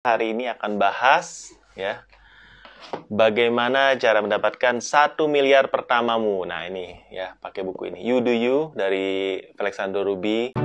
hari ini akan bahas ya bagaimana cara mendapatkan satu miliar pertamamu. Nah ini ya pakai buku ini You Do You dari Alexander Ruby.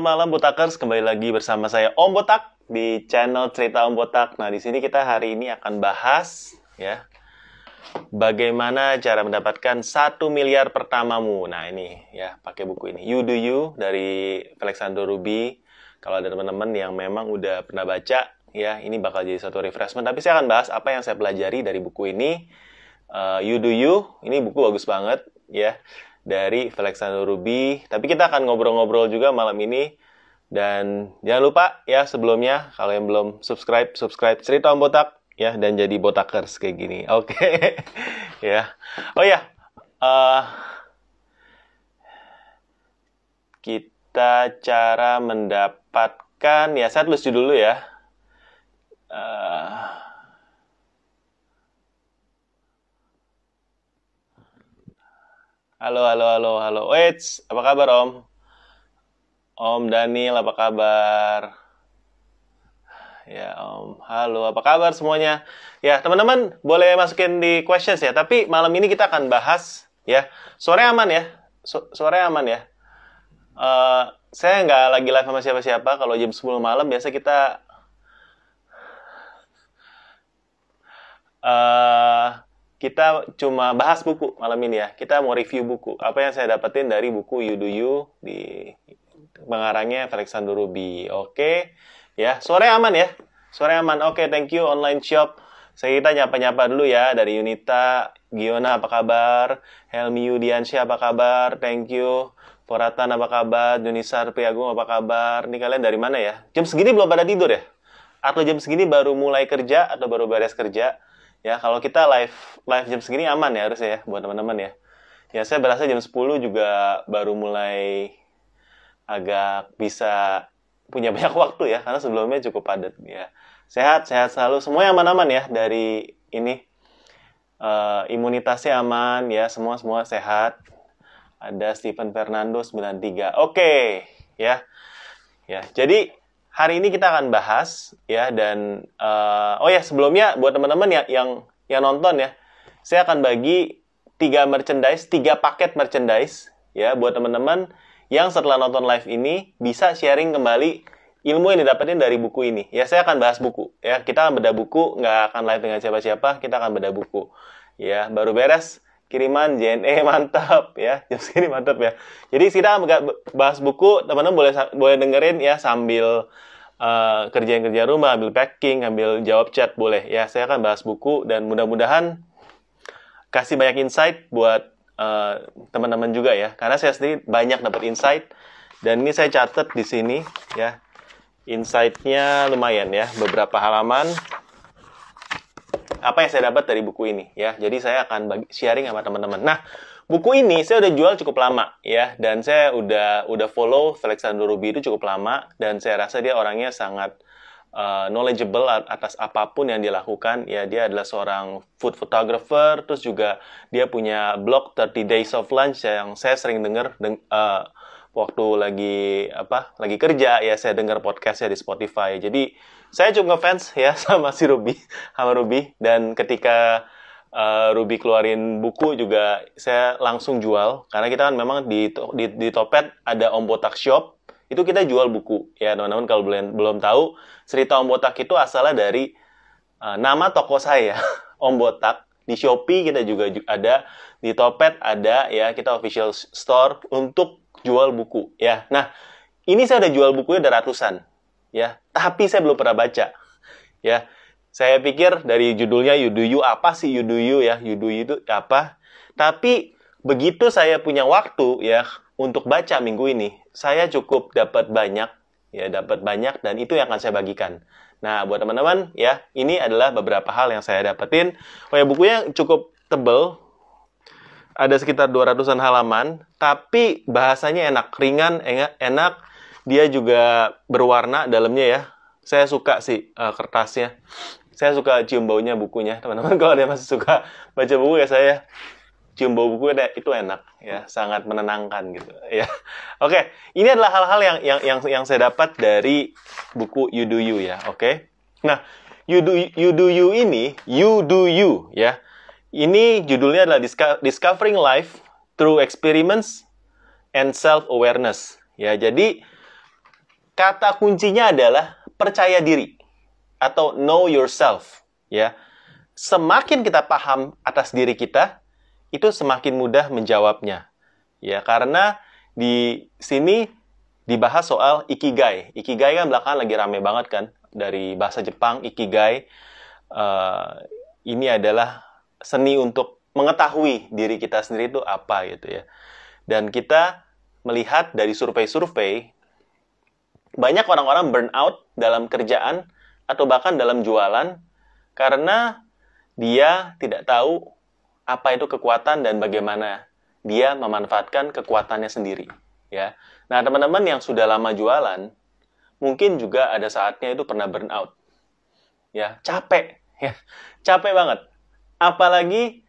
selamat malam Botakers. Kembali lagi bersama saya Om Botak di channel Cerita Om Botak. Nah, di sini kita hari ini akan bahas ya bagaimana cara mendapatkan satu miliar pertamamu. Nah, ini ya pakai buku ini You Do You dari Alexander Ruby. Kalau ada teman-teman yang memang udah pernah baca ya, ini bakal jadi satu refreshment. Tapi saya akan bahas apa yang saya pelajari dari buku ini. Uh, you Do You, ini buku bagus banget ya dari Alexander Ruby. Tapi kita akan ngobrol-ngobrol juga malam ini. Dan jangan lupa ya sebelumnya kalau yang belum subscribe, subscribe cerita om botak ya dan jadi botakers kayak gini. Oke. Okay. ya. Oh ya. Yeah. Uh, kita cara mendapatkan ya saya tulis dulu ya. Uh, Halo, halo, halo, halo. Wait, apa kabar Om? Om Daniel, apa kabar? Ya Om, halo, apa kabar semuanya? Ya, teman-teman boleh masukin di questions ya, tapi malam ini kita akan bahas ya. Sore aman ya, so sore aman ya. Uh, saya nggak lagi live sama siapa-siapa. Kalau jam 10 malam biasa kita uh, kita cuma bahas buku malam ini ya. Kita mau review buku. Apa yang saya dapetin dari buku You Do You di pengarangnya Alexander Ruby. Oke. Okay. Ya, sore aman ya. Sore aman. Oke, okay, thank you online shop. Saya kita nyapa-nyapa dulu ya dari Unita Giona apa kabar? Helmi Yudiansyah apa kabar? Thank you. Poratan apa kabar? Junisar Priagung apa kabar? Ini kalian dari mana ya? Jam segini belum pada tidur ya? Atau jam segini baru mulai kerja atau baru beres kerja? ya kalau kita live live jam segini aman ya harusnya ya buat teman-teman ya ya saya berasa jam 10 juga baru mulai agak bisa punya banyak waktu ya karena sebelumnya cukup padat ya sehat sehat selalu semua yang aman-aman ya dari ini uh, imunitasnya aman ya semua semua sehat ada Steven Fernando 93 oke okay. ya ya jadi hari ini kita akan bahas ya dan uh, oh ya sebelumnya buat teman-teman ya yang yang nonton ya, saya akan bagi tiga merchandise, tiga paket merchandise ya buat teman-teman yang setelah nonton live ini bisa sharing kembali ilmu yang didapetin dari buku ini. Ya saya akan bahas buku ya, kita akan beda buku, nggak akan live dengan siapa-siapa, kita akan beda buku ya baru beres kiriman JNE mantap ya jam segini mantap ya jadi kita bahas buku teman-teman boleh boleh dengerin ya sambil Eh, kerjaan kerjaan uh, rumah, ambil packing, ambil jawab chat boleh. Ya, saya akan bahas buku dan mudah-mudahan kasih banyak insight buat teman eh, teman-teman juga ya. Karena saya sendiri banyak dapat insight dan ini saya catat di sini ya. Insight-nya lumayan ya, beberapa halaman. Apa yang saya dapat dari buku ini ya. Jadi saya akan bagi, sharing sama teman-teman. Nah, buku ini saya udah jual cukup lama ya dan saya udah udah follow Alexander Ruby itu cukup lama dan saya rasa dia orangnya sangat uh, knowledgeable atas apapun yang dia lakukan ya dia adalah seorang food photographer terus juga dia punya blog 30 Days of Lunch yang saya sering dengar deng uh, waktu lagi apa lagi kerja ya saya dengar podcastnya di Spotify jadi saya cukup fans ya sama si Ruby sama Ruby dan ketika Eh, Ruby keluarin buku juga saya langsung jual karena kita kan memang di di, di Topet ada Om Botak Shop itu kita jual buku ya teman-teman kalau belum belum tahu cerita Om Botak itu asalnya dari uh, nama toko saya Om Botak di Shopee kita juga ada di Topet ada ya kita official store untuk jual buku ya nah ini saya udah jual bukunya udah ratusan ya tapi saya belum pernah baca ya saya pikir dari judulnya You Do You, apa sih You Do You ya? You Do You itu apa? Tapi begitu saya punya waktu ya untuk baca minggu ini, saya cukup dapat banyak ya dapat banyak dan itu yang akan saya bagikan. Nah, buat teman-teman ya, ini adalah beberapa hal yang saya dapetin. Oh ya, bukunya cukup tebel. Ada sekitar 200-an halaman, tapi bahasanya enak, ringan, enak. Dia juga berwarna dalamnya ya. Saya suka sih uh, kertasnya saya suka cium baunya bukunya teman-teman kalau ada yang masih suka baca buku ya saya cium bau buku itu enak ya sangat menenangkan gitu ya oke ini adalah hal-hal yang yang yang yang saya dapat dari buku You Do You ya oke nah You Do You Do You ini You Do You ya ini judulnya adalah Discovering Life Through Experiments and Self Awareness ya jadi kata kuncinya adalah percaya diri atau know yourself ya. Semakin kita paham atas diri kita, itu semakin mudah menjawabnya. Ya, karena di sini dibahas soal ikigai. Ikigai kan belakangan lagi rame banget kan dari bahasa Jepang ikigai. Uh, ini adalah seni untuk mengetahui diri kita sendiri itu apa gitu ya. Dan kita melihat dari survei-survei banyak orang-orang burnout dalam kerjaan atau bahkan dalam jualan karena dia tidak tahu apa itu kekuatan dan bagaimana dia memanfaatkan kekuatannya sendiri ya. Nah, teman-teman yang sudah lama jualan mungkin juga ada saatnya itu pernah burn out. Ya, capek ya. Capek banget. Apalagi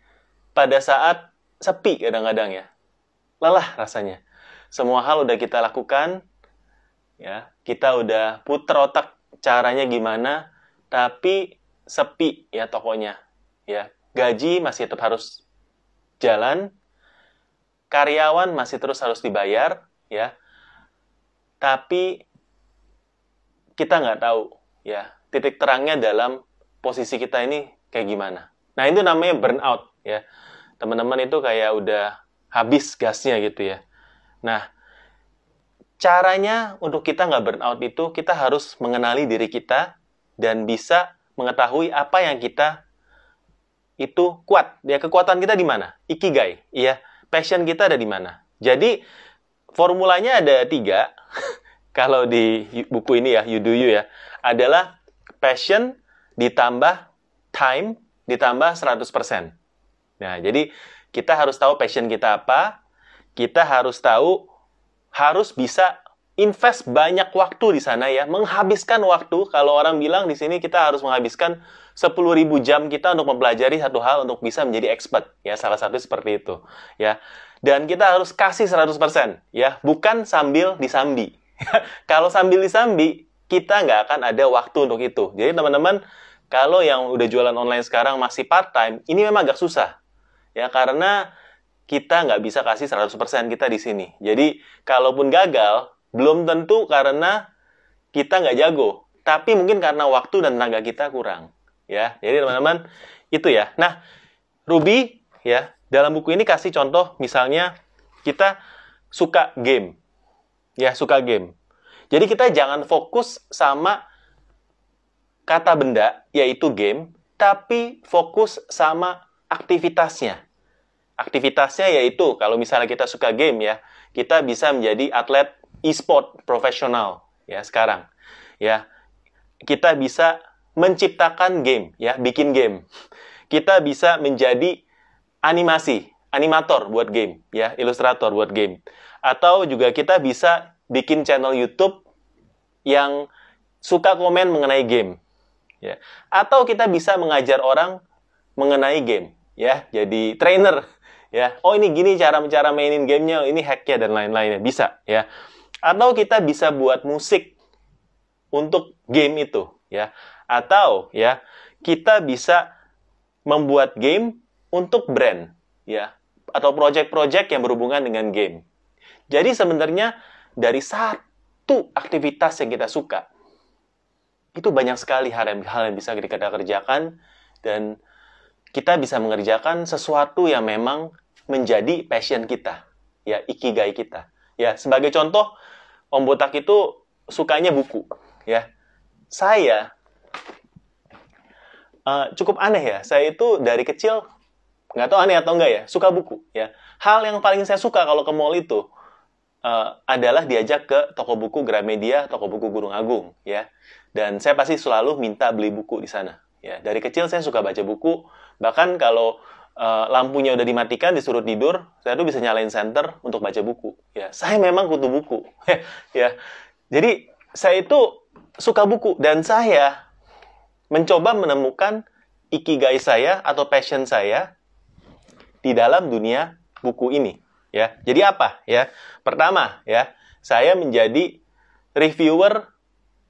pada saat sepi kadang-kadang ya. Lelah rasanya. Semua hal udah kita lakukan ya, kita udah puter otak caranya gimana, tapi sepi ya tokonya. Ya, gaji masih tetap harus jalan, karyawan masih terus harus dibayar, ya. Tapi kita nggak tahu, ya. Titik terangnya dalam posisi kita ini kayak gimana. Nah itu namanya burnout, ya. Teman-teman itu kayak udah habis gasnya gitu ya. Nah, caranya untuk kita nggak burn itu kita harus mengenali diri kita dan bisa mengetahui apa yang kita itu kuat. Ya kekuatan kita di mana? Ikigai. Iya, passion kita ada di mana? Jadi formulanya ada tiga. Kalau di buku ini ya, you do you ya, adalah passion ditambah time ditambah 100%. Nah, jadi kita harus tahu passion kita apa, kita harus tahu harus bisa invest banyak waktu di sana ya, menghabiskan waktu. Kalau orang bilang di sini kita harus menghabiskan 10.000 jam kita untuk mempelajari satu hal untuk bisa menjadi expert ya, salah satu seperti itu ya. Dan kita harus kasih 100% ya, bukan sambil disambi. kalau sambil disambi, kita nggak akan ada waktu untuk itu. Jadi teman-teman, kalau yang udah jualan online sekarang masih part time, ini memang agak susah. Ya karena kita nggak bisa kasih 100% kita di sini. Jadi, kalaupun gagal, belum tentu karena kita nggak jago, tapi mungkin karena waktu dan tenaga kita kurang. Ya, jadi teman-teman, itu ya. Nah, Ruby ya, dalam buku ini kasih contoh misalnya kita suka game. Ya, suka game. Jadi kita jangan fokus sama kata benda yaitu game, tapi fokus sama aktivitasnya Aktivitasnya yaitu kalau misalnya kita suka game ya, kita bisa menjadi atlet e-sport profesional ya sekarang. Ya. Kita bisa menciptakan game ya, bikin game. Kita bisa menjadi animasi, animator buat game ya, ilustrator buat game. Atau juga kita bisa bikin channel YouTube yang suka komen mengenai game ya. Atau kita bisa mengajar orang mengenai game ya, jadi trainer ya oh ini gini cara cara mainin gamenya ini hacknya dan lain-lainnya bisa ya atau kita bisa buat musik untuk game itu ya atau ya kita bisa membuat game untuk brand ya atau project-project yang berhubungan dengan game jadi sebenarnya dari satu aktivitas yang kita suka itu banyak sekali hal yang, hal yang bisa kita kerjakan dan kita bisa mengerjakan sesuatu yang memang menjadi passion kita, ya ikigai kita. Ya, sebagai contoh, Om Botak itu sukanya buku, ya. Saya uh, cukup aneh ya, saya itu dari kecil nggak tahu aneh atau enggak ya, suka buku, ya. Hal yang paling saya suka kalau ke mall itu uh, adalah diajak ke toko buku Gramedia, toko buku Gunung Agung, ya. Dan saya pasti selalu minta beli buku di sana. Ya, dari kecil saya suka baca buku, Bahkan kalau uh, lampunya udah dimatikan disuruh tidur, saya tuh bisa nyalain senter untuk baca buku. Ya, saya memang kutu buku. ya. Jadi saya itu suka buku dan saya mencoba menemukan ikigai saya atau passion saya di dalam dunia buku ini ya. Jadi apa ya? Pertama ya, saya menjadi reviewer,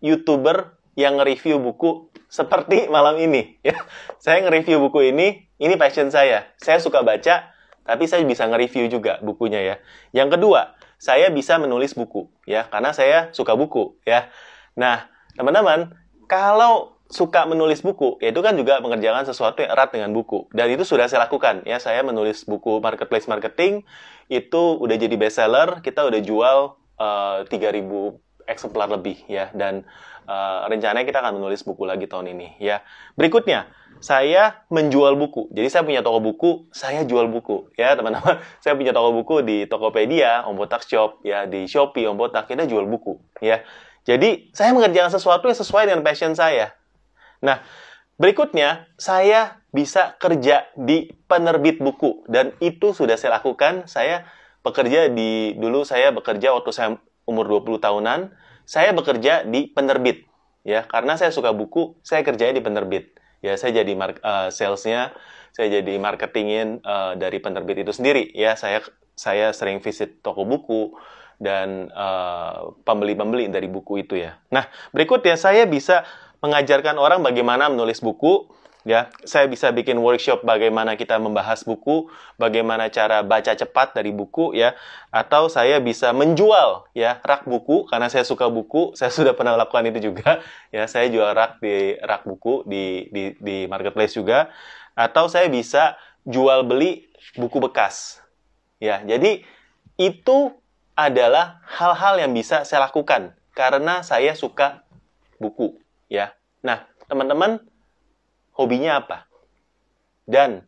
YouTuber yang review buku seperti malam ini. Ya. Saya nge-review buku ini, ini passion saya. Saya suka baca, tapi saya bisa nge-review juga bukunya ya. Yang kedua, saya bisa menulis buku ya, karena saya suka buku ya. Nah, teman-teman, kalau suka menulis buku, ya itu kan juga mengerjakan sesuatu yang erat dengan buku. Dan itu sudah saya lakukan. Ya, saya menulis buku marketplace marketing, itu udah jadi bestseller, kita udah jual uh, eh, 3000 eksemplar lebih ya. Dan uh, rencananya kita akan menulis buku lagi tahun ini ya. Berikutnya, saya menjual buku. Jadi saya punya toko buku, saya jual buku ya teman-teman. Saya punya toko buku di Tokopedia, Om Botak Shop ya, di Shopee Om Botak kita jual buku ya. Jadi saya mengerjakan sesuatu yang sesuai dengan passion saya. Nah, berikutnya saya bisa kerja di penerbit buku dan itu sudah saya lakukan. Saya bekerja di dulu saya bekerja waktu saya umur 20 tahunan saya bekerja di penerbit ya karena saya suka buku saya kerjanya di penerbit ya saya jadi uh, salesnya saya jadi marketingin uh, dari penerbit itu sendiri ya saya saya sering visit toko buku dan pembeli eh, pembeli-pembeli dari buku itu ya nah berikutnya saya bisa mengajarkan orang bagaimana menulis buku ya saya bisa bikin workshop bagaimana kita membahas buku bagaimana cara baca cepat dari buku ya atau saya bisa menjual ya rak buku karena saya suka buku saya sudah pernah lakukan itu juga ya saya jual rak di rak buku di di, di marketplace juga atau saya bisa jual beli buku bekas ya jadi itu adalah hal-hal yang bisa saya lakukan karena saya suka buku ya nah teman-teman hobinya apa. Dan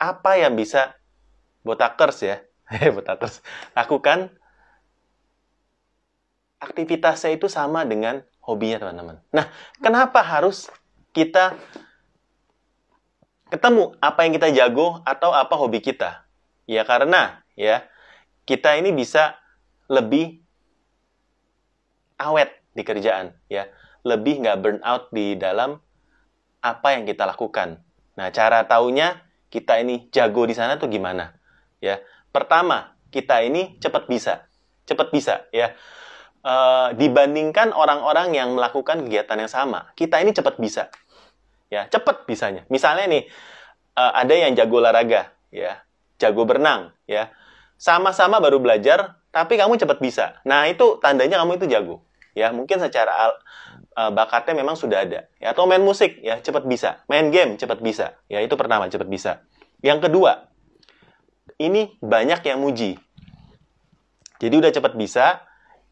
apa yang bisa botakers ya, eh, botakers, lakukan aktivitasnya itu sama dengan hobinya teman-teman. Nah, kenapa harus kita ketemu apa yang kita jago atau apa hobi kita. Ya karena ya kita ini bisa lebih awet di kerjaan ya, lebih nggak burn out di dalam apa yang kita lakukan. Nah, cara taunya kita ini jago di sana tuh gimana? Ya, pertama kita ini cepat bisa, cepat bisa ya. E, dibandingkan orang-orang yang melakukan kegiatan yang sama, kita ini cepat bisa, ya cepat bisanya. Misalnya nih e, ada yang jago olahraga, ya, jago berenang, ya, sama-sama baru belajar, tapi kamu cepat bisa. Nah itu tandanya kamu itu jago, ya mungkin secara uh, bakatnya memang sudah ada ya atau main musik ya cepat bisa main game cepat bisa ya itu pertama cepat bisa yang kedua ini banyak yang muji jadi udah cepat bisa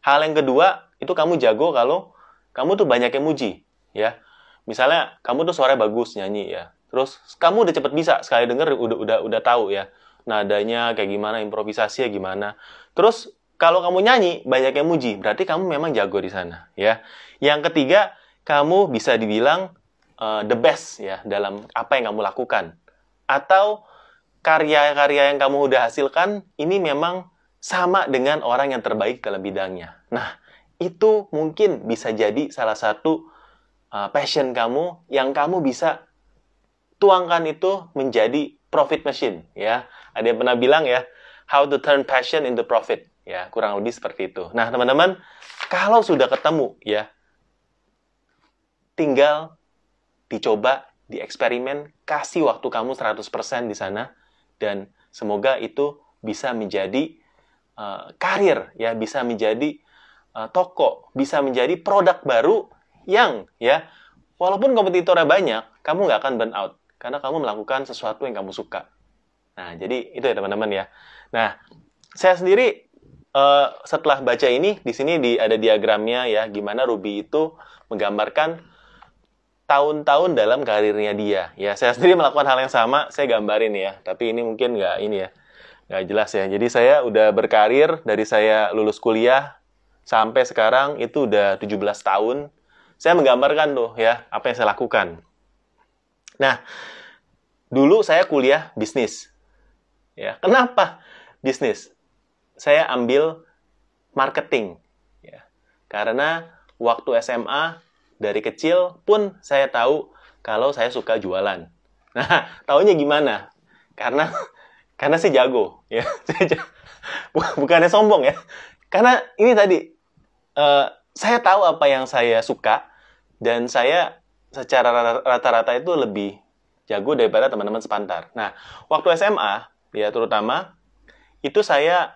hal yang kedua itu kamu jago kalau kamu tuh banyak yang muji ya misalnya kamu tuh suaranya bagus nyanyi ya terus kamu udah cepat bisa sekali denger udah udah udah tahu ya nadanya kayak gimana improvisasi ya gimana terus kalau kamu nyanyi, banyak yang muji, berarti kamu memang jago di sana, ya. Yang ketiga, kamu bisa dibilang uh, the best ya dalam apa yang kamu lakukan. Atau karya-karya yang kamu udah hasilkan ini memang sama dengan orang yang terbaik dalam bidangnya. Nah, itu mungkin bisa jadi salah satu uh, passion kamu yang kamu bisa tuangkan itu menjadi profit machine ya. Ada yang pernah bilang ya, how to turn passion into profit ya kurang lebih seperti itu nah teman-teman kalau sudah ketemu ya tinggal dicoba dieksperimen kasih waktu kamu 100% di sana dan semoga itu bisa menjadi uh, karir ya bisa menjadi uh, toko bisa menjadi produk baru yang ya walaupun kompetitornya banyak kamu nggak akan burn out karena kamu melakukan sesuatu yang kamu suka nah jadi itu ya teman-teman ya nah saya sendiri uh, setelah baca ini di sini di, ada diagramnya ya gimana Ruby itu menggambarkan tahun-tahun dalam karirnya dia ya saya sendiri melakukan hal yang sama saya gambarin ya tapi ini mungkin nggak ini ya nggak jelas ya jadi saya udah berkarir dari saya lulus kuliah sampai sekarang itu udah 17 tahun saya menggambarkan tuh ya apa yang saya lakukan nah dulu saya kuliah bisnis ya kenapa bisnis saya ambil marketing. Ya. Karena waktu SMA dari kecil pun saya tahu kalau saya suka jualan. Nah, tahunya gimana? Karena karena saya jago, ya. Bukannya sombong ya. Karena ini tadi uh, saya tahu apa yang saya suka dan saya secara rata-rata itu lebih jago daripada teman-teman sepantar. Nah, waktu SMA ya terutama itu saya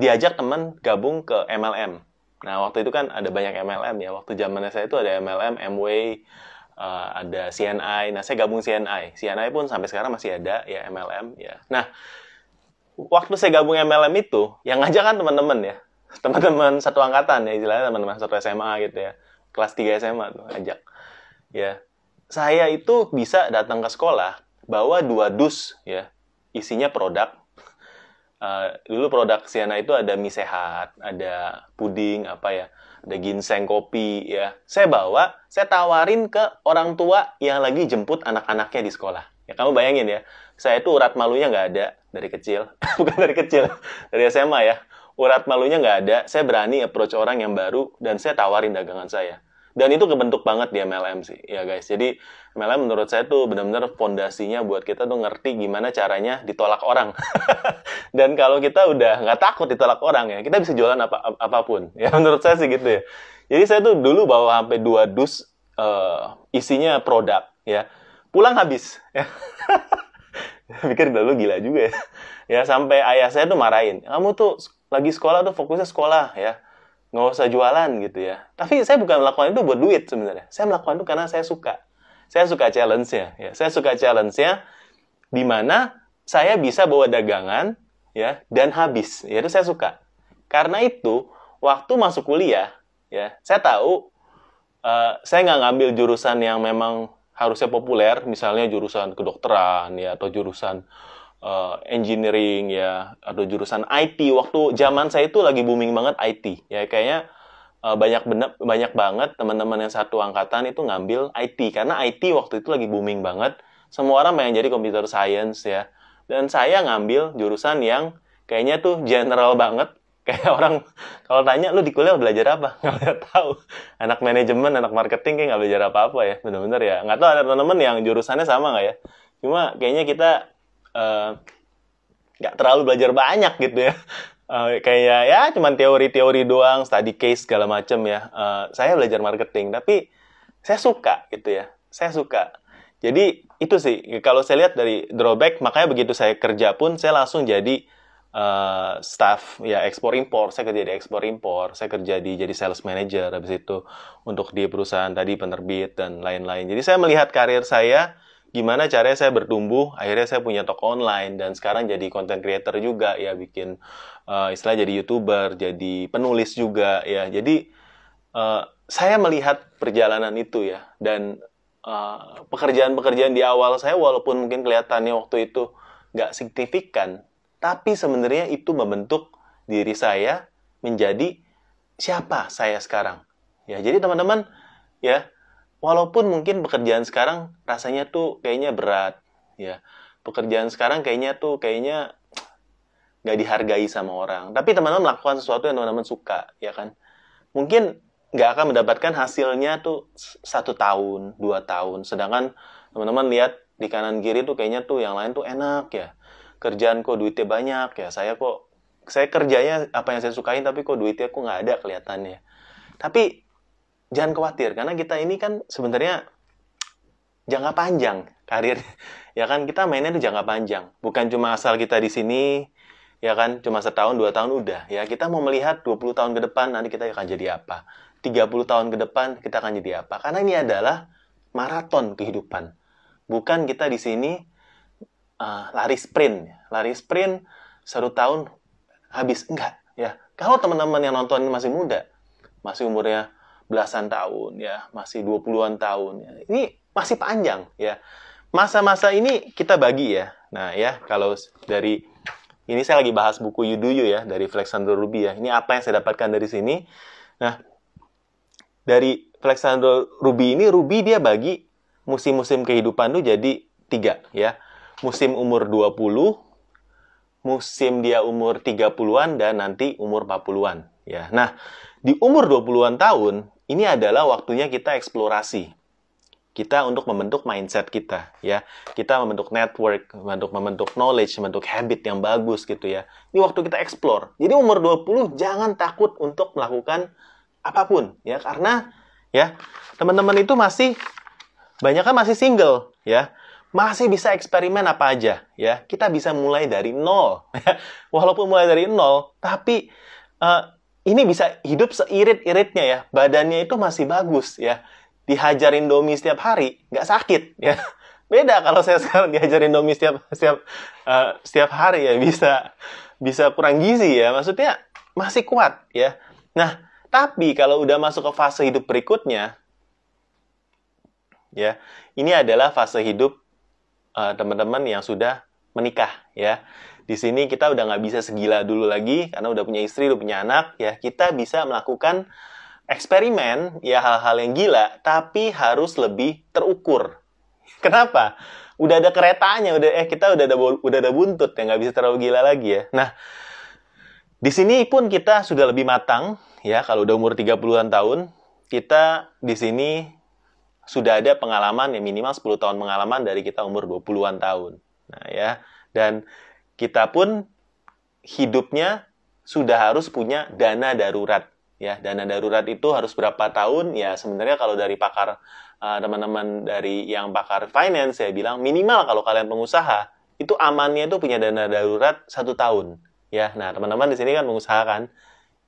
diajak teman gabung ke MLM. Nah, waktu itu kan ada banyak MLM ya. Waktu zamannya saya itu ada MLM, MWay, uh, eh, ada CNI. Nah, saya gabung CNI. CNI pun sampai sekarang masih ada ya MLM ya. Nah, waktu saya gabung MLM itu, yang ngajak kan teman-teman ya. Teman-teman satu angkatan ya, istilahnya teman-teman satu SMA gitu ya. Kelas 3 SMA tuh ngajak. Ya. Saya itu bisa datang ke sekolah bawa dua dus ya. Isinya produk uh, dulu produk Siana itu ada mie sehat, ada puding apa ya, ada ginseng kopi ya. Saya bawa, saya tawarin ke orang tua yang lagi jemput anak-anaknya di sekolah. Ya kamu bayangin ya, saya itu urat malunya nggak ada dari kecil, bukan dari kecil, dari SMA ya. Urat malunya nggak ada, saya berani approach orang yang baru dan saya tawarin dagangan saya dan itu kebentuk banget di MLM sih ya guys jadi MLM menurut saya tuh benar-benar fondasinya buat kita tuh ngerti gimana caranya ditolak orang dan kalau kita udah nggak takut ditolak orang ya kita bisa jualan apa, apapun ya menurut saya sih gitu ya jadi saya tuh dulu bawa sampai dua dus uh, isinya produk ya pulang habis ya pikir dulu gila juga ya ya sampai ayah saya tuh marahin kamu tuh lagi sekolah tuh fokusnya sekolah ya nggak usah jualan gitu ya. Tapi saya bukan melakukan itu buat duit sebenarnya. Saya melakukan itu karena saya suka. Saya suka challenge-nya. Ya. Saya suka challenge ya. di mana saya bisa bawa dagangan ya dan habis. Ya, itu saya suka. Karena itu waktu masuk kuliah ya saya tahu uh, saya nggak ngambil jurusan yang memang harusnya populer, misalnya jurusan kedokteran ya atau jurusan uh, engineering ya atau jurusan IT waktu zaman saya itu lagi booming banget IT ya kayaknya uh, banyak benar banyak banget teman-teman yang satu angkatan itu ngambil IT karena IT waktu itu lagi booming banget semua orang pengen jadi computer science ya dan saya ngambil jurusan yang kayaknya tuh general banget kayak orang kalau tanya lu di kuliah belajar apa nggak tahu anak manajemen anak marketing kayak nggak belajar apa apa ya bener-bener ya nggak tahu ada teman-teman yang jurusannya sama nggak ya cuma kayaknya kita Eh, nggak uh, terlalu belajar banyak gitu ya. Uh, kayak ya cuman teori-teori doang, study case segala macem ya. Uh, saya belajar marketing, tapi saya suka gitu ya. Saya suka. Jadi itu sih kalau saya lihat dari drawback, makanya begitu saya kerja pun saya langsung jadi uh, staff ya ekspor impor. Saya kerja di ekspor impor, saya kerja di jadi sales manager habis itu untuk di perusahaan tadi penerbit dan lain-lain. Jadi saya melihat karir saya gimana caranya saya bertumbuh akhirnya saya punya toko online dan sekarang jadi content creator juga ya bikin uh, istilah jadi youtuber jadi penulis juga ya jadi uh, saya melihat perjalanan itu ya dan pekerjaan eh, pekerjaan-pekerjaan di awal saya walaupun mungkin kelihatannya waktu itu nggak signifikan tapi sebenarnya itu membentuk diri saya menjadi siapa saya sekarang ya jadi teman-teman ya walaupun mungkin pekerjaan sekarang rasanya tuh kayaknya berat ya pekerjaan sekarang kayaknya tuh kayaknya nggak dihargai sama orang tapi teman-teman melakukan sesuatu yang teman-teman suka ya kan mungkin nggak akan mendapatkan hasilnya tuh satu tahun dua tahun sedangkan teman-teman lihat di kanan kiri tuh kayaknya tuh yang lain tuh enak ya kerjaan kok duitnya banyak ya saya kok saya kerjanya apa yang saya sukain tapi kok duitnya aku nggak ada kelihatannya tapi jangan khawatir karena kita ini kan sebenarnya jangka panjang karir ya kan kita mainnya di jangka panjang bukan cuma asal kita di sini ya kan cuma setahun dua tahun udah ya kita mau melihat 20 tahun ke depan nanti kita akan jadi apa 30 tahun ke depan kita akan jadi apa karena ini adalah maraton kehidupan bukan kita di sini uh, lari sprint lari sprint satu tahun habis enggak ya kalau teman-teman yang nonton masih muda masih umurnya belasan tahun ya, masih 20-an tahun ya. Ini masih panjang ya. Masa-masa ini kita bagi ya. Nah, ya kalau dari ini saya lagi bahas buku You Do You ya dari Alexander Ruby ya. Ini apa yang saya dapatkan dari sini? Nah, dari Alexander Ruby ini Ruby dia bagi musim-musim kehidupan tuh jadi tiga ya. Musim umur 20, musim dia umur 30-an dan nanti umur 40-an ya. Nah, di umur 20-an tahun ini adalah waktunya kita eksplorasi. Kita untuk membentuk mindset kita, ya. Kita membentuk network, membentuk membentuk knowledge, membentuk habit yang bagus gitu ya. Ini waktu kita explore. Jadi umur 20 jangan takut untuk melakukan apapun, ya. Karena ya, teman-teman itu masih banyak kan masih single, ya. Masih bisa eksperimen apa aja, ya. Kita bisa mulai dari nol. Ya. Walaupun mulai dari nol, tapi uh, ini bisa hidup seirit-iritnya ya. Badannya itu masih bagus ya. Dihajarin domi setiap hari, nggak sakit ya. Beda kalau saya sekarang dihajarin domi setiap setiap uh, setiap hari ya bisa bisa kurang gizi ya. Maksudnya masih kuat ya. Nah, tapi kalau udah masuk ke fase hidup berikutnya ya. Ini adalah fase hidup eh, teman-teman uh, teman -teman yang sudah menikah ya di sini kita udah nggak bisa segila dulu lagi karena udah punya istri, udah punya anak, ya kita bisa melakukan eksperimen, ya hal-hal yang gila, tapi harus lebih terukur. Kenapa? Udah ada keretanya, udah eh kita udah ada udah ada buntut ya nggak bisa terlalu gila lagi ya. Nah, di sini pun kita sudah lebih matang ya kalau udah umur 30-an tahun, kita di sini sudah ada pengalaman ya minimal 10 tahun pengalaman dari kita umur 20-an tahun. Nah, ya. Dan kita pun hidupnya sudah harus punya dana darurat ya dana darurat itu harus berapa tahun ya sebenarnya kalau dari pakar teman eh, teman-teman dari yang pakar finance saya bilang minimal kalau kalian pengusaha itu amannya itu punya dana darurat satu tahun ya nah teman-teman di sini kan pengusaha kan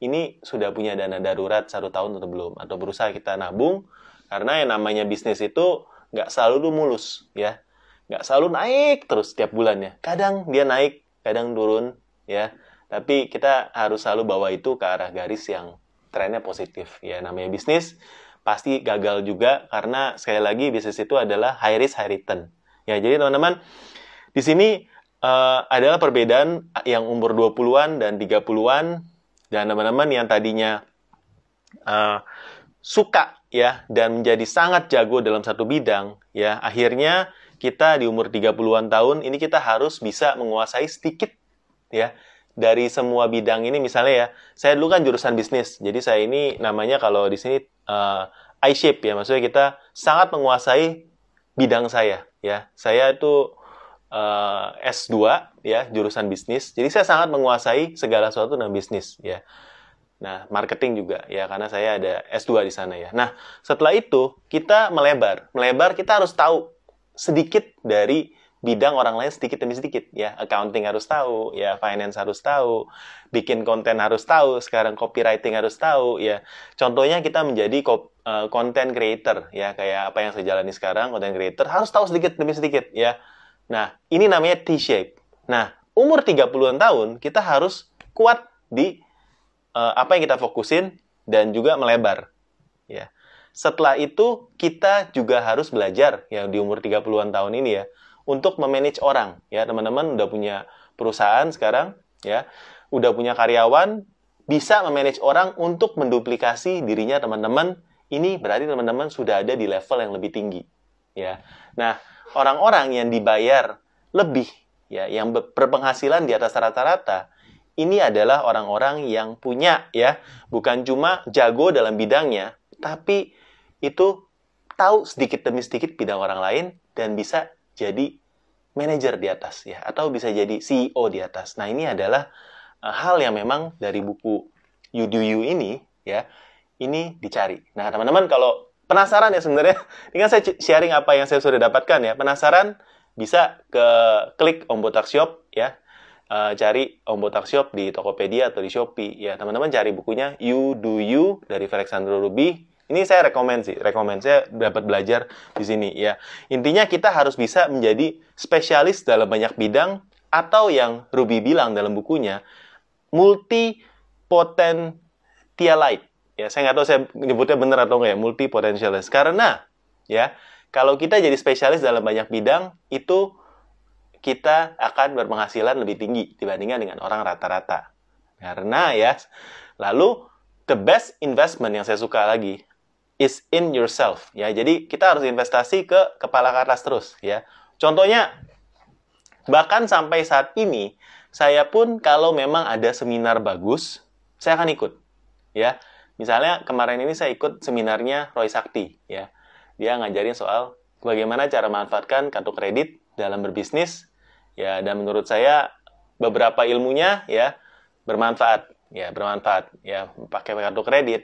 ini sudah punya dana darurat satu tahun atau belum atau berusaha kita nabung karena yang namanya bisnis itu nggak selalu mulus ya nggak selalu naik terus setiap bulannya kadang dia naik kadang turun ya tapi kita harus selalu bawa itu ke arah garis yang trennya positif ya namanya bisnis pasti gagal juga karena sekali lagi bisnis itu adalah high risk high return ya jadi teman-teman di sini uh, adalah perbedaan yang umur 20-an dan 30-an dan teman-teman yang tadinya uh, suka ya dan menjadi sangat jago dalam satu bidang ya akhirnya kita di umur 30-an tahun ini kita harus bisa menguasai sedikit ya dari semua bidang ini misalnya ya. Saya dulu kan jurusan bisnis. Jadi saya ini namanya kalau di sini uh, eh, I shape ya, maksudnya kita sangat menguasai bidang saya ya. Saya itu uh, eh, S2 ya, jurusan bisnis. Jadi saya sangat menguasai segala sesuatu dalam bisnis ya. Nah, marketing juga ya karena saya ada S2 di sana ya. Nah, setelah itu kita melebar. Melebar kita harus tahu sedikit dari bidang orang lain sedikit demi sedikit ya accounting harus tahu ya finance harus tahu bikin konten harus tahu sekarang copywriting harus tahu ya contohnya kita menjadi konten eh, creator ya kayak apa yang saya jalani sekarang konten creator harus tahu sedikit demi sedikit ya nah ini namanya T shape nah umur 30-an tahun kita harus kuat di uh, apa yang kita fokusin dan juga melebar ya setelah itu kita juga harus belajar ya di umur 30-an tahun ini ya untuk memanage orang ya teman-teman udah punya perusahaan sekarang ya udah punya karyawan bisa memanage orang untuk menduplikasi dirinya teman-teman ini berarti teman-teman sudah ada di level yang lebih tinggi ya nah orang-orang yang dibayar lebih ya yang berpenghasilan di atas rata-rata ini adalah orang-orang yang punya ya bukan cuma jago dalam bidangnya tapi itu tahu sedikit demi sedikit bidang orang lain dan bisa jadi manajer di atas ya atau bisa jadi CEO di atas. Nah, ini adalah uh, hal yang memang dari buku You Do You ini ya, ini dicari. Nah, teman-teman kalau penasaran ya sebenarnya, ini kan saya sharing apa yang saya sudah dapatkan ya. Penasaran bisa ke klik Om Botak Shop ya. Uh, cari Om Botak Shop di Tokopedia atau di Shopee ya. Teman-teman cari bukunya You Do You dari Alexandro Ruby ini saya rekomend sih, rekomend saya dapat belajar di sini ya. Intinya kita harus bisa menjadi spesialis dalam banyak bidang atau yang Ruby bilang dalam bukunya multi potentialite. Ya, saya nggak tahu saya nyebutnya benar atau nggak ya, multi potentialist. Karena ya, kalau kita jadi spesialis dalam banyak bidang itu kita akan berpenghasilan lebih tinggi dibandingkan dengan orang rata-rata. Karena ya, lalu the best investment yang saya suka lagi is in yourself ya. Jadi kita harus investasi ke kepala ke atas terus ya. Contohnya bahkan sampai saat ini saya pun kalau memang ada seminar bagus, saya akan ikut ya. Misalnya kemarin ini saya ikut seminarnya Roy Sakti ya. Dia ngajarin soal bagaimana cara manfaatkan kartu kredit dalam berbisnis ya dan menurut saya beberapa ilmunya ya bermanfaat ya bermanfaat ya pakai kartu kredit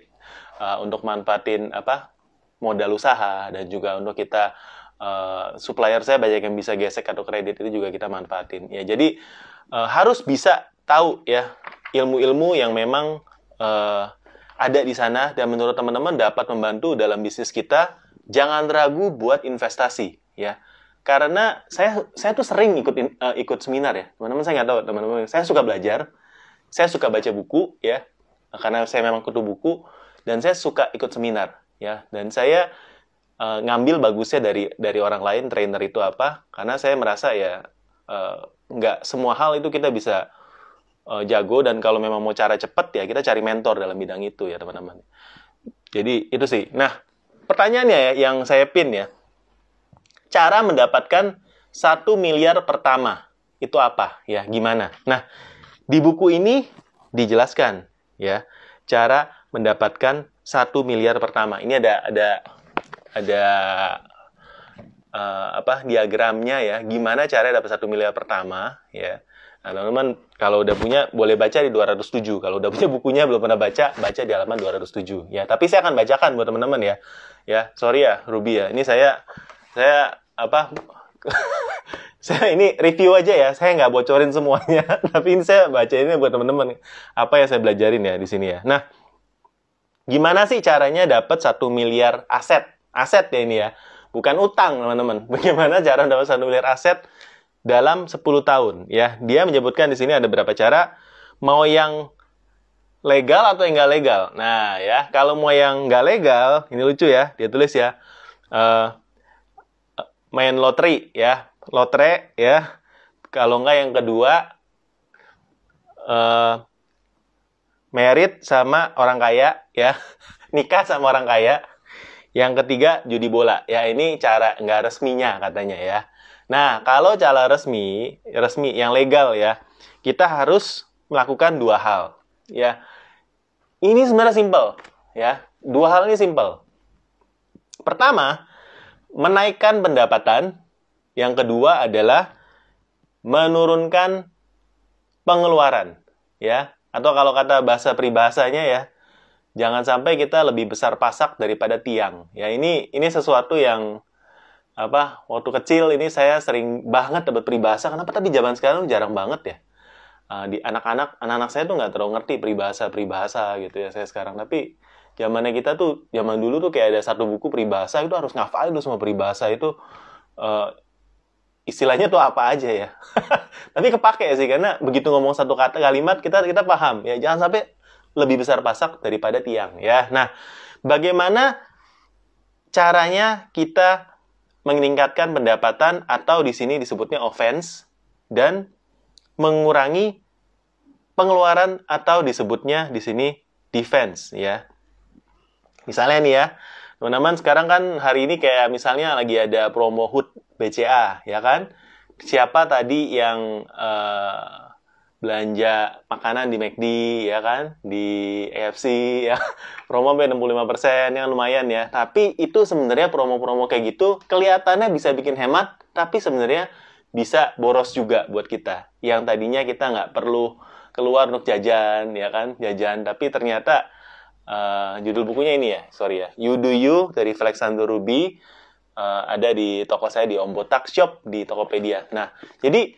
uh, untuk manfaatin apa modal usaha dan juga untuk kita uh, supplier saya banyak yang bisa gesek kartu kredit itu juga kita manfaatin ya jadi uh, harus bisa tahu ya ilmu-ilmu yang memang uh, ada di sana dan menurut teman-teman dapat membantu dalam bisnis kita jangan ragu buat investasi ya karena saya saya tuh sering ikut uh, ikut seminar ya teman-teman saya nggak tahu teman-teman saya suka belajar saya suka baca buku ya karena saya memang kutu buku dan saya suka ikut seminar ya dan saya uh, ngambil bagusnya dari dari orang lain trainer itu apa karena saya merasa ya uh, nggak semua hal itu kita bisa uh, jago dan kalau memang mau cara cepat ya kita cari mentor dalam bidang itu ya teman-teman jadi itu sih nah pertanyaannya ya yang saya pin ya cara mendapatkan satu miliar pertama itu apa ya gimana nah di buku ini dijelaskan ya cara mendapatkan satu miliar pertama. Ini ada ada ada uh, apa diagramnya ya. Gimana cara dapat satu miliar pertama ya. Nah, teman-teman kalau udah punya boleh baca di 207. Kalau udah punya bukunya belum pernah baca, baca di halaman 207 ya. Tapi saya akan bacakan buat teman-teman ya. Ya, sorry ya Ruby ya. Ini saya saya apa saya ini review aja ya. Saya nggak bocorin semuanya, tapi ini saya baca ini buat teman-teman apa yang saya belajarin ya di sini ya. Nah, Gimana sih caranya dapat satu miliar aset? Aset ya ini ya. Bukan utang, teman-teman. Bagaimana cara dapat 1 miliar aset dalam 10 tahun ya. Dia menyebutkan di sini ada berapa cara. Mau yang legal atau yang nggak legal. Nah ya, kalau mau yang nggak legal, ini lucu ya. Dia tulis ya. Uh, main lotre ya, lotre ya. Kalau nggak yang kedua uh, merit sama orang kaya ya nikah sama orang kaya yang ketiga judi bola ya ini cara nggak resminya katanya ya nah kalau cara resmi resmi yang legal ya kita harus melakukan dua hal ya ini sebenarnya simple ya dua hal ini simple pertama menaikkan pendapatan yang kedua adalah menurunkan pengeluaran ya atau kalau kata bahasa pribahasanya ya, jangan sampai kita lebih besar pasak daripada tiang. Ya ini ini sesuatu yang apa waktu kecil ini saya sering banget dapat pribahasa Kenapa tapi zaman sekarang jarang banget ya? Uh, di anak-anak anak-anak saya tuh nggak terlalu ngerti peribahasa peribahasa gitu ya saya sekarang tapi zamannya kita tuh zaman dulu tuh kayak ada satu buku peribahasa itu harus ngafal dulu semua peribahasa itu uh, istilahnya tuh apa aja ya. Tapi kepake sih karena begitu ngomong satu kata kalimat kita kita paham ya. Jangan sampai lebih besar pasak daripada tiang ya. Nah, bagaimana caranya kita meningkatkan pendapatan atau di sini disebutnya offense dan mengurangi pengeluaran atau disebutnya di sini defense ya. Misalnya nih ya, teman-teman sekarang kan hari ini kayak misalnya lagi ada promo hood BCA ya kan siapa tadi yang uh, belanja makanan di McD ya kan di AFC ya promo sampai 65% yang kan? lumayan ya tapi itu sebenarnya promo-promo kayak gitu kelihatannya bisa bikin hemat tapi sebenarnya bisa boros juga buat kita yang tadinya kita nggak perlu keluar untuk jajan ya kan jajan tapi ternyata uh, judul bukunya ini ya sorry ya You Do You dari Alexander Ruby uh, ada di toko saya di Ombotak Shop di Tokopedia. Nah, jadi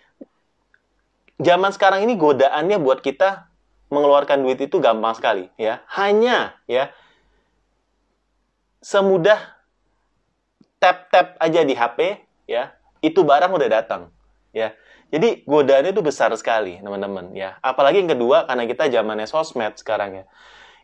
zaman sekarang ini godaannya buat kita mengeluarkan duit itu gampang sekali ya. Hanya ya semudah tap-tap aja di HP ya, itu barang udah datang ya. Jadi godaannya itu besar sekali, teman-teman ya. Apalagi yang kedua karena kita zamannya sosmed sekarang ya.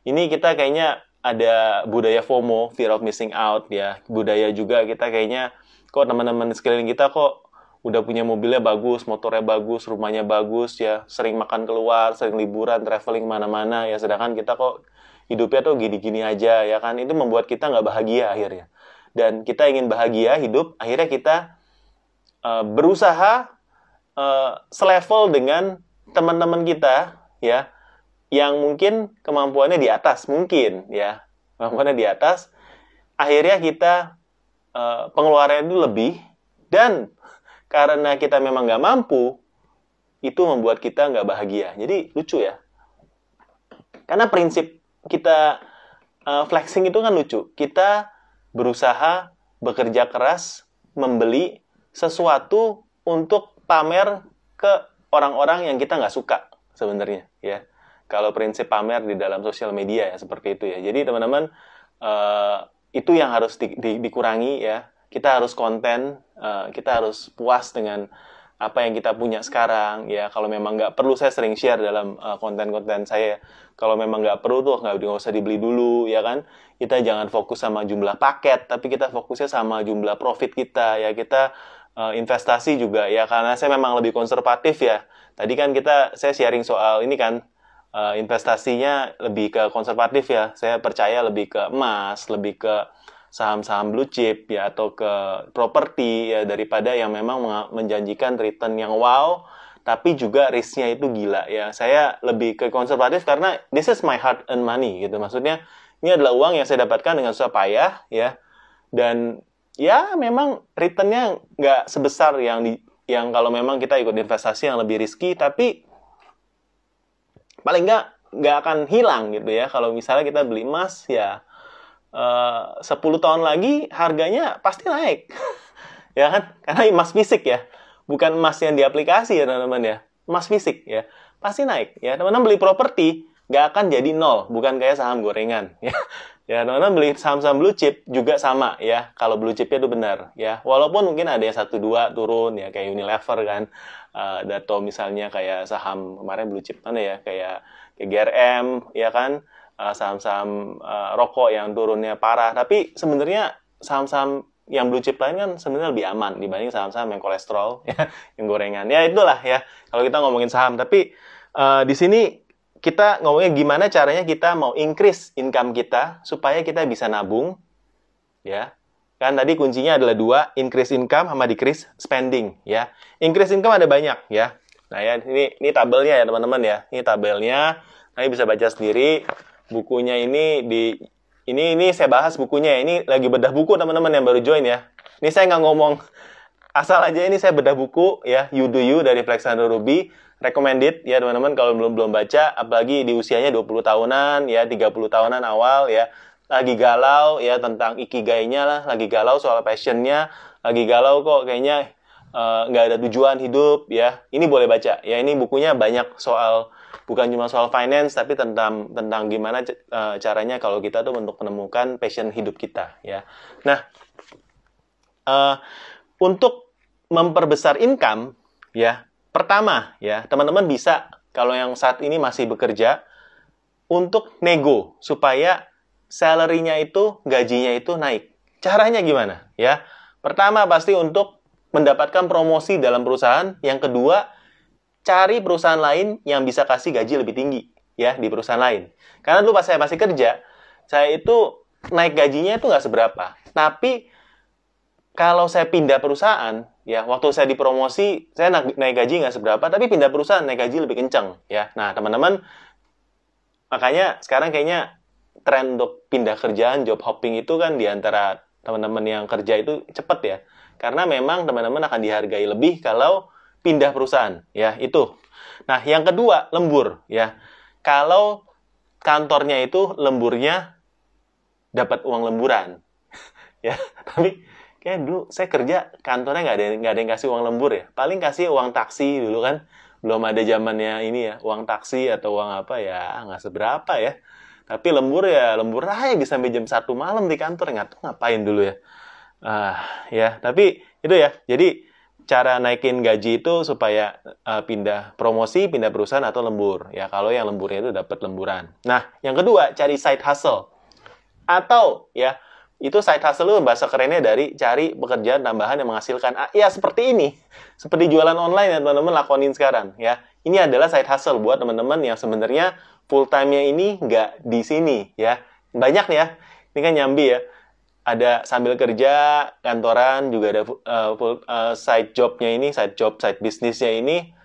Ini kita kayaknya ada budaya FOMO, fear of missing out ya. Budaya juga kita kayaknya kok teman-teman sekeliling kita kok udah punya mobilnya bagus, motornya bagus, rumahnya bagus ya, sering makan keluar, sering liburan, traveling mana-mana ya. Sedangkan kita kok hidupnya tuh gini-gini aja ya kan. Itu membuat kita nggak bahagia akhirnya. Dan kita ingin bahagia hidup, akhirnya kita uh, berusaha uh, selevel dengan teman-teman kita ya yang mungkin kemampuannya di atas mungkin ya kemampuannya di atas akhirnya kita uh, pengeluarannya itu lebih dan karena kita memang nggak mampu itu membuat kita nggak bahagia jadi lucu ya karena prinsip kita uh, flexing itu kan lucu kita berusaha bekerja keras membeli sesuatu untuk pamer ke orang-orang yang kita nggak suka sebenarnya ya kalau prinsip pamer di dalam sosial media ya seperti itu ya. Jadi teman-teman uh, itu yang harus di, di, dikurangi ya. Kita harus konten, uh, kita harus puas dengan apa yang kita punya sekarang ya. Kalau memang nggak perlu saya sering share dalam eh, konten-konten uh, saya. Kalau memang nggak perlu tuh nggak usah dibeli dulu ya kan. Kita jangan fokus sama jumlah paket, tapi kita fokusnya sama jumlah profit kita ya kita uh, investasi juga ya karena saya memang lebih konservatif ya. Tadi kan kita saya sharing soal ini kan uh, investasinya lebih ke konservatif ya. Saya percaya lebih ke emas, lebih ke saham-saham blue chip ya atau ke properti ya daripada yang memang menjanjikan return yang wow tapi juga risknya itu gila ya. Saya lebih ke konservatif karena this is my heart and money gitu. Maksudnya ini adalah uang yang saya dapatkan dengan susah payah ya. Dan ya memang returnnya nggak sebesar yang di yang kalau memang kita ikut investasi yang lebih riski tapi paling nggak nggak akan hilang gitu ya kalau misalnya kita beli emas ya eh, uh, 10 tahun lagi harganya pasti naik ya kan karena emas fisik ya bukan emas yang di aplikasi ya teman-teman ya emas fisik ya pasti naik ya teman-teman beli properti nggak akan jadi nol bukan kayak saham gorengan ya Ya, teman-teman beli saham-saham blue chip juga sama ya. Kalau blue chipnya itu benar ya. Walaupun mungkin ada yang satu dua turun ya kayak Unilever kan, uh, eh, atau misalnya kayak saham kemarin blue chip mana ya kayak kayak GRM ya kan, saham eh, saham-saham uh, rokok yang turunnya parah. Tapi sebenarnya saham-saham yang blue chip lain kan sebenarnya lebih aman dibanding saham-saham yang kolesterol ya, yang gorengan. Ya itulah ya. Kalau kita ngomongin saham, tapi uh, di sini kita ngomongnya gimana caranya kita mau increase income kita supaya kita bisa nabung ya kan tadi kuncinya adalah dua increase income sama decrease spending ya increase income ada banyak ya nah ya ini ini tabelnya ya teman-teman ya ini tabelnya nanti bisa baca sendiri bukunya ini di ini ini saya bahas bukunya ya. ini lagi bedah buku teman-teman yang baru join ya ini saya nggak ngomong asal aja ini saya bedah buku ya You Do You dari Alexander Ruby recommended ya teman-teman kalau belum belum baca apalagi di usianya 20 tahunan ya 30 tahunan awal ya lagi galau ya tentang ikigainya lah lagi galau soal passionnya lagi galau kok kayaknya eh, nggak uh, ada tujuan hidup ya ini boleh baca ya ini bukunya banyak soal bukan cuma soal finance tapi tentang tentang gimana uh, caranya kalau kita tuh untuk menemukan passion hidup kita ya nah uh, untuk memperbesar income, ya, pertama ya, teman-teman bisa kalau yang saat ini masih bekerja untuk nego supaya salarynya itu, gajinya itu naik. Caranya gimana? Ya. Pertama pasti untuk mendapatkan promosi dalam perusahaan, yang kedua cari perusahaan lain yang bisa kasih gaji lebih tinggi ya di perusahaan lain. Karena dulu pas saya masih kerja, saya itu naik gajinya itu nggak seberapa. Tapi kalau saya pindah perusahaan, ya waktu saya dipromosi saya naik, naik gaji nggak seberapa tapi pindah perusahaan naik gaji lebih kenceng, ya nah teman-teman makanya sekarang kayaknya tren untuk pindah kerjaan job hopping itu kan diantara teman-teman yang kerja itu cepet ya karena memang teman-teman akan dihargai lebih kalau pindah perusahaan ya itu nah yang kedua lembur ya kalau kantornya itu lemburnya dapat uang lemburan ya tapi kayak dulu saya kerja kantornya nggak ada nggak ada yang kasih uang lembur ya paling kasih uang taksi dulu kan belum ada zamannya ini ya uang taksi atau uang apa ya nggak seberapa ya tapi lembur ya lembur aja bisa sampai jam satu malam di kantor nggak tuh ngapain dulu ya uh, ya tapi itu ya jadi cara naikin gaji itu supaya uh, pindah promosi pindah perusahaan atau lembur ya kalau yang lemburnya itu dapat lemburan nah yang kedua cari side hustle atau ya itu side hustle lu bahasa kerennya dari cari pekerjaan tambahan yang menghasilkan ah, ya seperti ini seperti jualan online yang teman-teman lakonin sekarang ya ini adalah side hustle buat teman-teman yang sebenarnya full time-nya ini nggak di sini ya banyak nih ya ini kan nyambi ya ada sambil kerja kantoran juga ada uh, full, uh, side jobnya ini side job side bisnisnya ini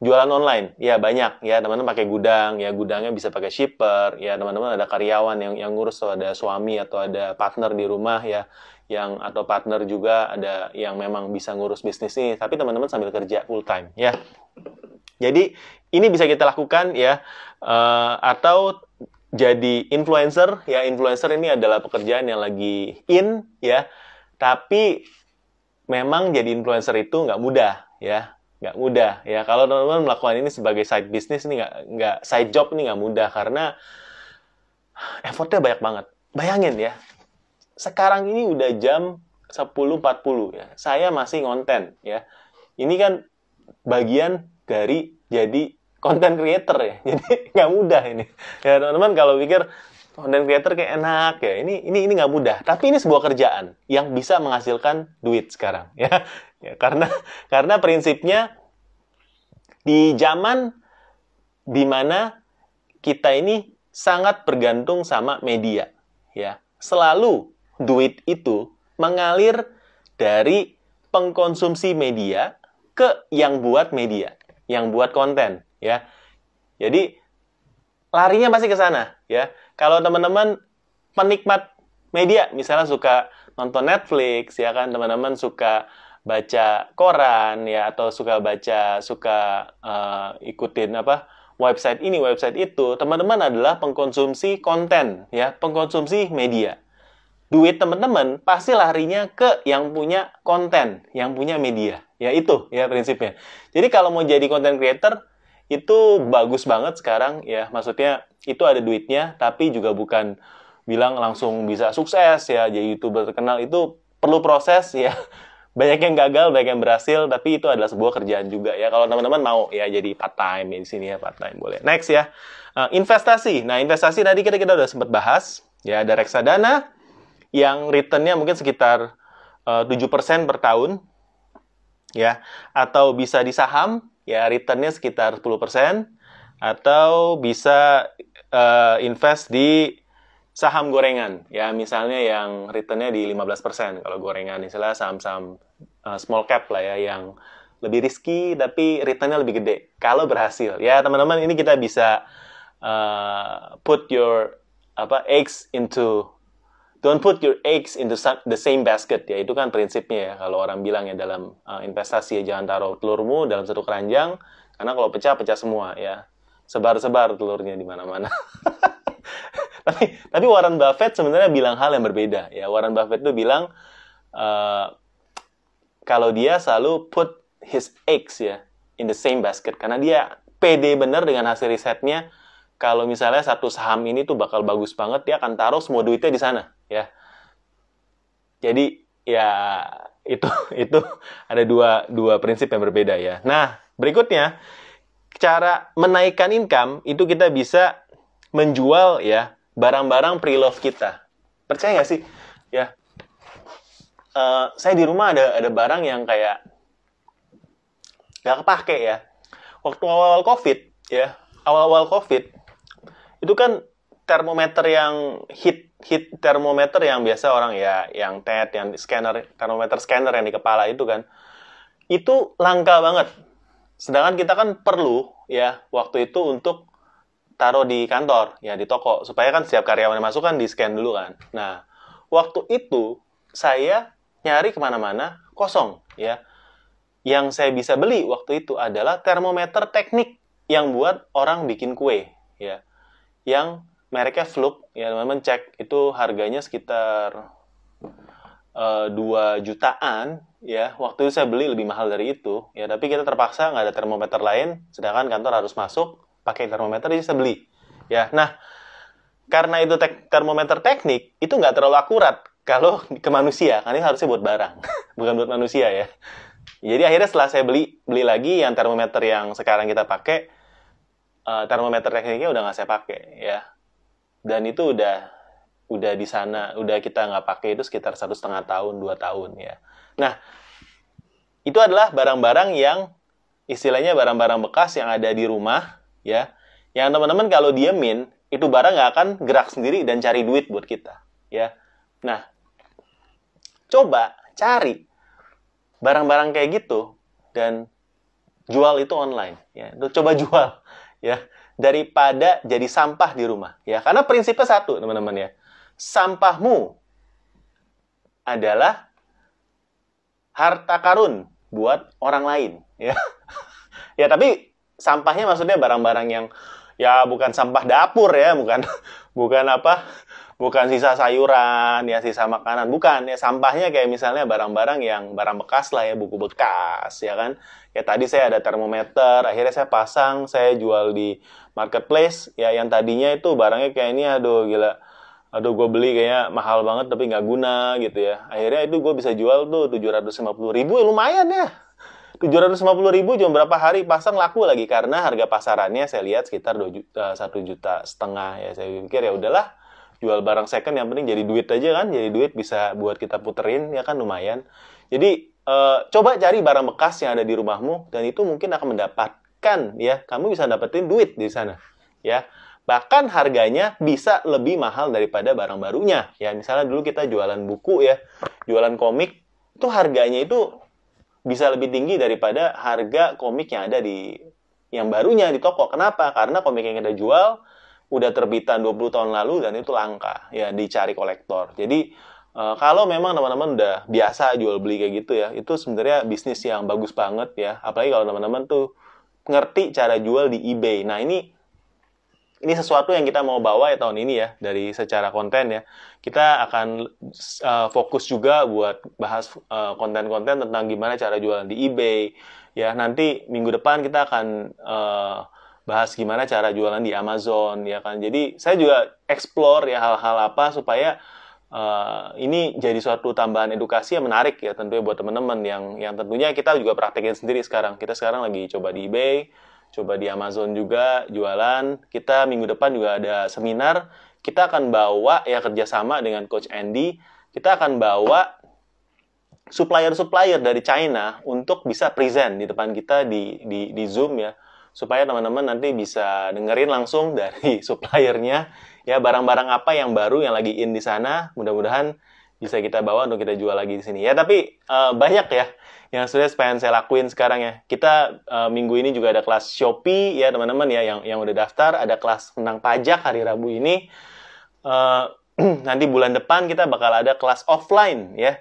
jualan online ya banyak ya teman-teman pakai gudang ya gudangnya bisa pakai shipper ya teman-teman ada karyawan yang yang ngurus atau ada suami atau ada partner di rumah ya yang atau partner juga ada yang memang bisa ngurus bisnis ini tapi teman-teman sambil kerja full time ya jadi ini bisa kita lakukan ya uh, atau jadi influencer ya influencer ini adalah pekerjaan yang lagi in ya tapi memang jadi influencer itu nggak mudah ya nggak mudah ya kalau teman-teman melakukan ini sebagai side business ini nggak nggak side job ini nggak mudah karena effortnya banyak banget bayangin ya sekarang ini udah jam 10.40 ya saya masih ngonten ya ini kan bagian dari jadi konten creator ya jadi nggak mudah ini ya teman-teman kalau pikir konten creator kayak enak ya ini ini ini nggak mudah tapi ini sebuah kerjaan yang bisa menghasilkan duit sekarang ya, ya karena karena prinsipnya di zaman dimana kita ini sangat bergantung sama media ya selalu duit itu mengalir dari pengkonsumsi media ke yang buat media yang buat konten ya jadi larinya pasti ke sana ya kalau teman-teman penikmat media misalnya suka nonton Netflix ya kan teman-teman suka baca koran ya atau suka baca suka uh, ikutin apa website ini website itu teman-teman adalah pengkonsumsi konten ya pengkonsumsi media duit teman-teman pasti larinya ke yang punya konten yang punya media ya itu ya prinsipnya jadi kalau mau jadi konten creator itu bagus banget sekarang ya maksudnya itu ada duitnya tapi juga bukan bilang langsung bisa sukses ya jadi youtuber terkenal itu perlu proses ya banyak yang gagal banyak yang berhasil tapi itu adalah sebuah kerjaan juga ya kalau teman-teman mau ya jadi part time ya, di sini ya part time boleh next ya uh, investasi nah investasi tadi kita kita udah sempat bahas ya ada reksadana yang returnnya mungkin sekitar eh, uh, 7% per tahun ya atau bisa di saham ya returnnya sekitar 10% atau bisa uh, invest di saham gorengan ya misalnya yang returnnya di 15% kalau gorengan istilah saham-saham uh, small cap lah ya yang lebih riski tapi returnnya lebih gede kalau berhasil ya teman-teman ini kita bisa uh, put your apa eggs into Don't put your eggs into the, same basket ya. Itu kan prinsipnya ya kalau orang bilang ya dalam uh, investasi ya jangan taruh telurmu dalam satu keranjang karena kalau pecah pecah semua ya. Sebar-sebar telurnya di mana-mana. tapi tapi Warren Buffett sebenarnya bilang hal yang berbeda ya. Warren Buffett tuh bilang uh, kalau dia selalu put his eggs ya in the same basket karena dia pede bener dengan hasil risetnya kalau misalnya satu saham ini tuh bakal bagus banget, dia akan taruh semua duitnya di sana ya jadi ya itu itu ada dua dua prinsip yang berbeda ya nah berikutnya cara menaikkan income itu kita bisa menjual ya barang-barang pre-love kita percaya nggak sih ya uh, saya di rumah ada ada barang yang kayak nggak kepake ya waktu awal-awal covid ya awal-awal covid itu kan termometer yang heat heat termometer yang biasa orang ya yang TED yang scanner termometer scanner yang di kepala itu kan itu langka banget sedangkan kita kan perlu ya waktu itu untuk taruh di kantor ya di toko supaya kan setiap karyawan yang masuk kan di scan dulu kan nah waktu itu saya nyari kemana-mana kosong ya yang saya bisa beli waktu itu adalah termometer teknik yang buat orang bikin kue ya yang mereknya Fluke ya teman-teman cek itu harganya sekitar eh, dua jutaan ya waktu itu saya beli lebih mahal dari itu ya tapi kita terpaksa nggak ada termometer lain sedangkan kantor harus masuk pakai termometer jadi saya beli ya nah karena itu tek termometer teknik itu nggak terlalu akurat kalau ke manusia kan ini harusnya buat barang bukan buat manusia ya jadi akhirnya setelah saya beli beli lagi yang termometer yang sekarang kita pakai uh, termometer tekniknya udah nggak saya pakai ya dan itu udah udah di sana udah kita nggak pakai itu sekitar satu setengah tahun dua tahun ya nah itu adalah barang-barang yang istilahnya barang-barang bekas yang ada di rumah ya yang teman-teman kalau diemin itu barang nggak akan gerak sendiri dan cari duit buat kita ya nah coba cari barang-barang kayak gitu dan jual itu online ya coba jual ya daripada jadi sampah di rumah ya karena prinsipnya satu teman-teman ya sampahmu adalah harta karun buat orang lain ya ya tapi sampahnya maksudnya barang-barang yang ya bukan sampah dapur ya bukan bukan apa bukan sisa sayuran, ya sisa makanan, bukan ya sampahnya kayak misalnya barang-barang yang barang bekas lah ya buku bekas ya kan. Ya tadi saya ada termometer, akhirnya saya pasang, saya jual di marketplace ya yang tadinya itu barangnya kayak ini aduh gila. Aduh gue beli kayaknya mahal banget tapi nggak guna gitu ya. Akhirnya itu gue bisa jual tuh 750 ribu ya lumayan ya. 750 ribu cuma berapa hari pasang laku lagi karena harga pasarannya saya lihat sekitar 1 eh, juta setengah ya saya pikir ya udahlah jual barang second yang penting jadi duit aja kan jadi duit bisa buat kita puterin ya kan lumayan jadi uh, coba cari barang bekas yang ada di rumahmu dan itu mungkin akan mendapatkan ya kamu bisa dapetin duit di sana ya bahkan harganya bisa lebih mahal daripada barang barunya ya misalnya dulu kita jualan buku ya jualan komik itu harganya itu bisa lebih tinggi daripada harga komik yang ada di yang barunya di toko kenapa karena komik yang kita jual udah terbitan 20 tahun lalu dan itu langka ya dicari kolektor. Jadi uh, kalau memang teman-teman udah biasa jual beli kayak gitu ya, itu sebenarnya bisnis yang bagus banget ya. Apalagi kalau teman-teman tuh ngerti cara jual di eBay. Nah, ini ini sesuatu yang kita mau bawa ya tahun ini ya dari secara konten ya kita akan uh, fokus juga buat bahas eh, konten-konten uh, tentang gimana cara jualan di eBay ya nanti minggu depan kita akan uh, bahas gimana cara jualan di Amazon ya kan. Jadi saya juga explore ya hal-hal apa supaya uh, ini jadi suatu tambahan edukasi yang menarik ya tentunya buat teman-teman yang yang tentunya kita juga praktekin sendiri sekarang. Kita sekarang lagi coba di eBay, coba di Amazon juga jualan. Kita minggu depan juga ada seminar. Kita akan bawa ya kerjasama dengan Coach Andy. Kita akan bawa supplier-supplier dari China untuk bisa present di depan kita di di, di Zoom ya supaya teman-teman nanti bisa dengerin langsung dari suppliernya ya barang-barang apa yang baru yang lagi in di sana mudah-mudahan bisa kita bawa untuk kita jual lagi di sini ya tapi uh, banyak ya yang sudah pengen saya lakuin sekarang ya kita uh, minggu ini juga ada kelas Shopee ya teman-teman ya yang yang udah daftar ada kelas tentang pajak hari Rabu ini uh, nanti bulan depan kita bakal ada kelas offline ya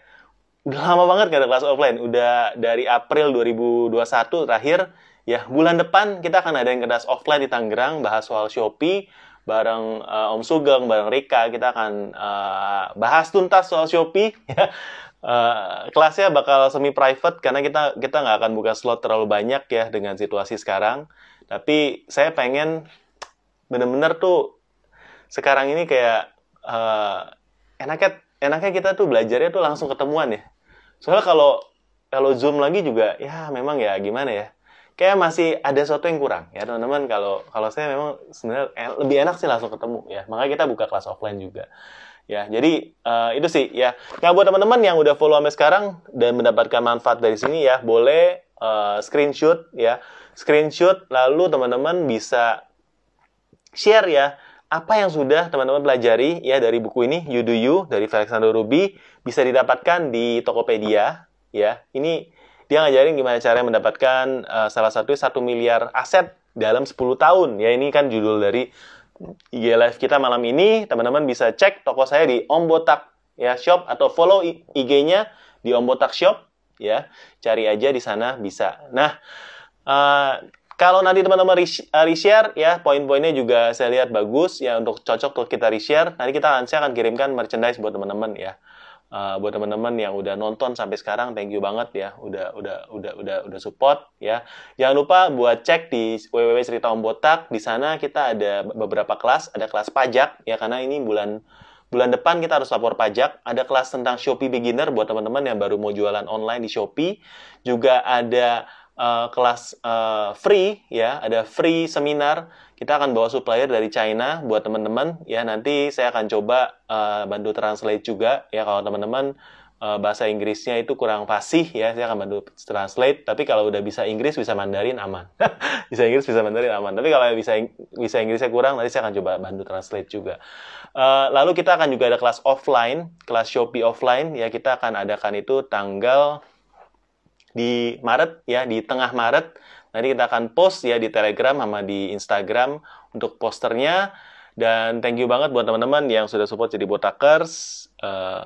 udah lama banget gak ada kelas offline udah dari April 2021 terakhir Ya, bulan depan kita akan ada yang kedas offline di Tangerang bahas soal Shopee bareng uh, Om Sugeng, bareng Rika. Kita akan uh, bahas tuntas soal Shopee. Ya. Uh, kelasnya bakal semi private karena kita kita nggak akan buka slot terlalu banyak ya dengan situasi sekarang. Tapi saya pengen bener-bener tuh sekarang ini kayak uh, enaknya enaknya kita tuh belajarnya tuh langsung ketemuan ya. Soalnya kalau kalau zoom lagi juga ya memang ya gimana ya kayak masih ada sesuatu yang kurang ya teman-teman kalau kalau saya memang sebenarnya e, lebih enak sih langsung ketemu ya makanya kita buka kelas offline juga ya jadi uh, itu sih ya nah buat teman-teman yang udah follow sampai sekarang dan mendapatkan manfaat dari sini ya boleh uh, screenshot ya screenshot lalu teman-teman bisa share ya apa yang sudah teman-teman pelajari ya dari buku ini You Do You dari Alexander Ruby bisa didapatkan di Tokopedia ya ini dia ngajarin gimana caranya mendapatkan uh, salah satu satu miliar aset dalam 10 tahun. Ya ini kan judul dari IG live kita malam ini. Teman-teman bisa cek toko saya di Om Botak ya Shop atau follow IG-nya di Om Botak Shop ya. Cari aja di sana bisa. Nah, uh, kalau nanti teman-teman eh, reshare ya poin-poinnya juga saya lihat bagus ya untuk cocok kalau kita reshare nanti kita saya akan kirimkan merchandise buat teman-teman ya Uh, buat teman-teman yang udah nonton sampai sekarang thank you banget ya udah udah udah udah udah support ya jangan lupa buat cek di www cerita om botak di sana kita ada beberapa kelas ada kelas pajak ya karena ini bulan bulan depan kita harus lapor pajak ada kelas tentang Shopee beginner buat teman-teman yang baru mau jualan online di Shopee juga ada uh, kelas uh, free ya, ada free seminar. Kita akan bawa supplier dari China buat teman-teman ya. Nanti saya akan coba uh, bantu translate juga ya kalau teman-teman bahasa Inggrisnya itu kurang fasih ya, saya akan bantu translate. Tapi kalau udah bisa Inggris, bisa Mandarin aman. bisa Inggris, bisa Mandarin aman. Tapi kalau bisa bisa Inggrisnya kurang, nanti saya akan coba bantu translate juga. Uh, lalu kita akan juga ada kelas offline, kelas Shopee offline ya. Kita akan adakan itu tanggal di Maret ya di tengah Maret nanti kita akan post ya di Telegram sama di Instagram untuk posternya dan thank you banget buat teman-teman yang sudah support jadi Botakers uh, eh,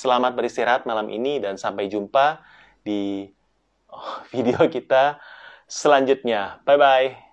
selamat beristirahat malam ini dan sampai jumpa di oh, video kita selanjutnya bye bye